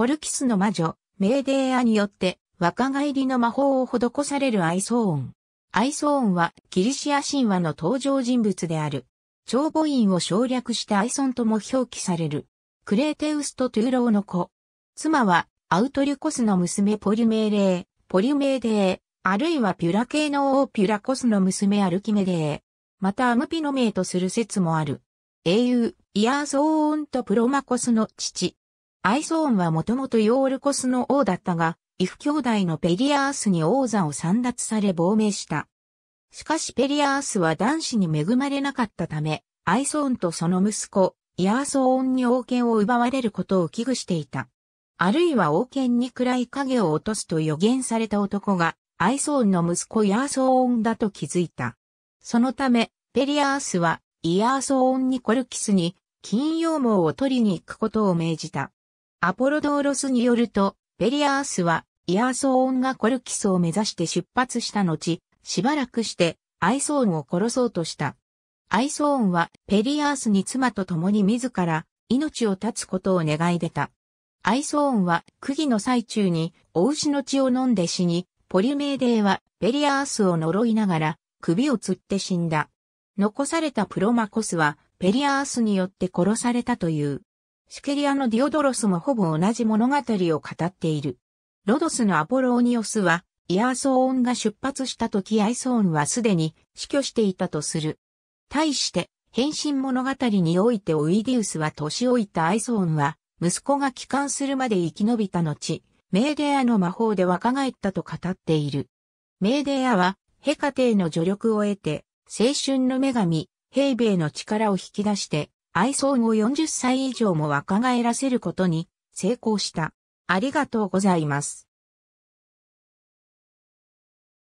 ホルキスの魔女、メーデーアによって若返りの魔法を施されるアイソーン。アイソーンはギリシア神話の登場人物である。長母院を省略したアイソンとも表記される。クレーテウスとトゥーローの子。妻はアウトリュコスの娘ポリュメーレー、ポリュメーデー、あるいはピュラ系の王ピュラコスの娘アルキメデー。またアムピノメーとする説もある。英雄、イアーソーンとプロマコスの父、アイソーンはもともとヨールコスの王だったが、イフ兄弟のペリアースに王座を散奪され亡命した。しかしペリアースは男子に恵まれなかったため、アイソーンとその息子、イアーソーンに王権を奪われることを危惧していた。あるいは王権に暗い影を落とすと予言された男が、アイソーンの息子イアーソーンだと気づいた。そのため、ペリアースは、イアーソーンにコルキスに、金羊毛を取りに行くことを命じた。アポロドーロスによると、ペリアースはイアーソーンがコルキスを目指して出発した後、しばらくしてアイソーンを殺そうとした。アイソーンはペリアースに妻と共に自ら命を絶つことを願い出た。アイソーンは釘の最中にお牛の血を飲んで死に、ポリュメーデーはペリアースを呪いながら首を吊って死んだ。残されたプロマコスはペリアースによって殺されたという。シケリアのディオドロスもほぼ同じ物語を語っている。ロドスのアポローニオスは、イアーソーンが出発した時アイソーンはすでに死去していたとする。対して、変身物語においてオイディウスは年老いたアイソーンは、息子が帰還するまで生き延びた後、メーデアの魔法で若返ったと語っている。メーデアは、ヘカテへの助力を得て、青春の女神、ヘイベイの力を引き出して、愛想後40歳以上も若返らせることに成功した。ありがとうございます。